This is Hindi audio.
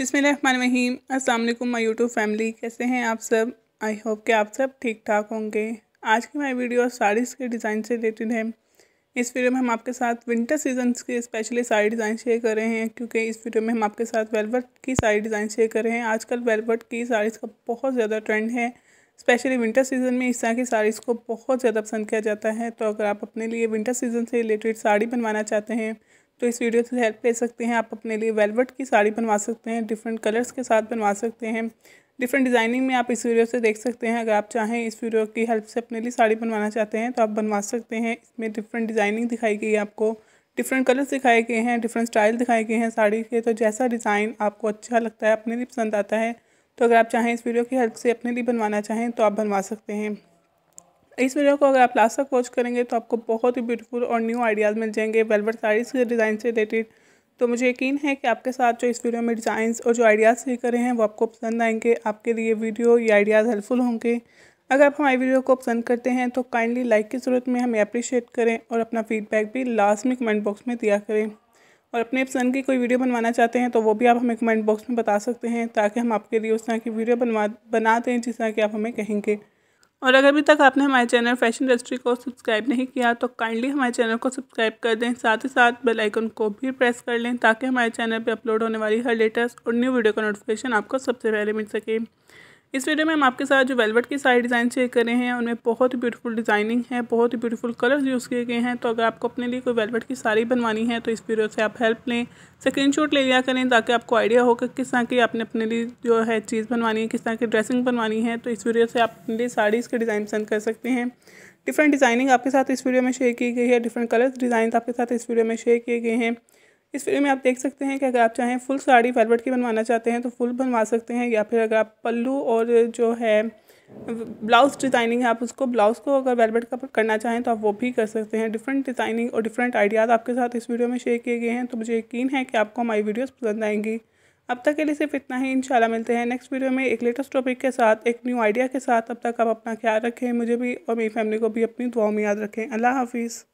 बिसमीम अल्लाम माई यूट्यूब फैमिली कैसे हैं आप सब आई होप कि आप सब ठीक ठाक होंगे आज की हमारी वीडियो साड़ीज़ के डिज़ाइन से रिलेटेड है इस वीडियो में हम आपके साथ विंटर सीजन के स्पेशली साड़ी डिज़ाइन शेयर कर रहे हैं क्योंकि इस वीडियो में हम आपके साथ वेलवेट की साड़ी डिज़ाइन शेयर कर रहे हैं आजकल वेलवेट की साड़ीज़ का बहुत ज़्यादा ट्रेंड है स्पेशली विंटर सीज़न में इस तरह की साड़ीज़ को बहुत ज़्यादा पसंद किया जाता है तो अगर आप अपने लिए विंटर सीज़न से रिलेटेड साड़ी बनवाना चाहते हैं तो इस वीडियो से हेल्प ले सकते हैं आप अपने लिए वेलवेट की साड़ी बनवा सकते हैं डिफरेंट कलर्स के साथ बनवा सकते हैं डिफरेंट डिज़ाइनिंग में आप इस वीडियो से देख सकते हैं अगर आप चाहें इस वीडियो की हेल्प से अपने लिए साड़ी बनवाना चाहते हैं तो आप बनवा सकते हैं इसमें डिफरेंट डिज़ाइनिंग दिखाई गई है आपको डिफरेंट कलर्स दिखाए गए हैं डिफरेंट स्टाइल दिखाए गए हैं साड़ी के तो जैसा डिज़ाइन आपको अच्छा लगता है अपने लिए पसंद आता है तो अगर आप चाहें इस वीडियो की हेल्प से अपने लिए बनवाना चाहें तो आप बनवा सकते हैं इस वीडियो को अगर आप लास्ट तक वॉच करेंगे तो आपको बहुत ही ब्यूटीफुल और न्यू आइडियाज़ मिल जाएंगे वेलवेट साड़ीज़ के डिज़ाइन से रिलेटेड तो मुझे यकीन है कि आपके साथ जो इस वीडियो में डिज़ाइंस और जो आइडियाज़ शेयर रहे हैं वो आपको पसंद आएंगे आपके लिए वीडियो या आइडियाज़ हेल्पफुल होंगे अगर आप हमारी वीडियो को पसंद करते हैं तो काइंडली लाइक की ज़रूरत में हमें अप्रिशिएट करें और अपना फीडबैक भी लास्ट में कमेंट बॉक्स में दिया करें और अपने पसंद की कोई वीडियो बनवाना चाहते हैं तो वो भी आप हमें कमेंट बॉक्स में बता सकते हैं ताकि हम आपके लिए उस तरह की वीडियो बनवा बना दें जिस तरह की आप हमें कहेंगे और अगर अभी तक आपने हमारे चैनल फैशन इंडस्ट्री को सब्सक्राइब नहीं किया तो काइंडली हमारे चैनल को सब्सक्राइब कर दें साथ ही साथ बेल आइकन को भी प्रेस कर लें ताकि हमारे चैनल पे अपलोड होने वाली हर लेटेस्ट और न्यू वीडियो का नोटिफिकेशन आपको सबसे पहले मिल सके इस वीडियो में हम आपके साथ जो वेलवेट की सारी डिज़ाइन चेक कर रहे हैं उनमें बहुत ही ब्यूटीफुल डिज़ाइनिंग है बहुत ही ब्यूटीफुल कलर्स यूज़ किए गए हैं तो अगर आपको अपने लिए कोई वेलवेट की साड़ी बनवानी है तो इस वीडियो से आप हेल्प लें स्क्रीनशॉट ले लिया करें ताकि आपको आइडिया हो कि किस तरह की आपने अपने लिए जो है चीज़ बनवानी है किस तरह की ड्रेसिंग बनवानी है तो इस वीडियो से आप अपने लिए साड़ीज़ के डिज़ाइन पसंद कर सकते हैं डिफरेंट डिज़ाइनिंग आपके साथ इस वीडियो में शेयर की गई है डिफरेंट कलर्स डिज़ाइन आपके साथ इस वीडियो में शेयर किए गए हैं इस फिल्म में आप देख सकते हैं कि अगर आप चाहें फुल साड़ी वेलवेट की बनवाना चाहते हैं तो फुल बनवा सकते हैं या फिर अगर आप पल्लू और जो है ब्लाउज़ डिज़ाइनिंग है आप उसको ब्लाउज़ को अगर वेलवेट का करना चाहें तो आप वो भी कर सकते हैं डिफरेंट डिज़ाइनिंग और डिफरेंट आइडियाज़ आपके साथ इस वीडियो में शेयर किए गए हैं तो मुझे यकीन है कि आपको हमारी वीडियोज़ पसंद आएंगी अब तक के लिए सिर्फ इतना ही इंशाल्लाह मिलते हैं नेक्स्ट वीडियो में एक लेटेस्ट टॉपिक के साथ एक न्यू आइडिया के साथ अब तक आप अपना ख्याल रखें मुझे भी और मेरी फैमिली को भी अपनी दुआओं में याद रखें अल्लाह हाफिज़